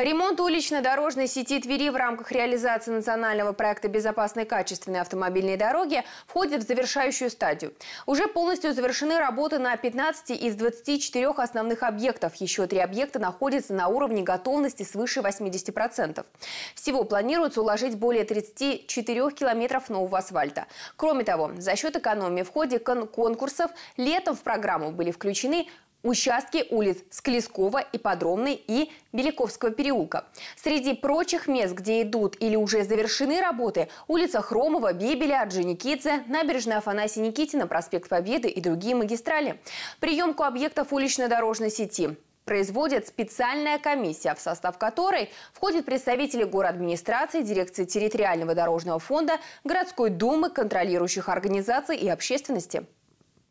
Ремонт уличной дорожной сети Твери в рамках реализации национального проекта «Безопасные качественные автомобильные дороги» входит в завершающую стадию. Уже полностью завершены работы на 15 из 24 основных объектов. Еще три объекта находятся на уровне готовности свыше 80%. Всего планируется уложить более 34 километров нового асфальта. Кроме того, за счет экономии в ходе кон конкурсов летом в программу были включены участки улиц Склескова, Ипподромной и Беляковского переулка. Среди прочих мест, где идут или уже завершены работы, улица Хромова, Бебеля, Орджоникидзе, набережная Афанасия Никитина, проспект Победы и другие магистрали. Приемку объектов улично-дорожной сети производит специальная комиссия, в состав которой входят представители администрации, дирекции территориального дорожного фонда, городской думы, контролирующих организаций и общественности.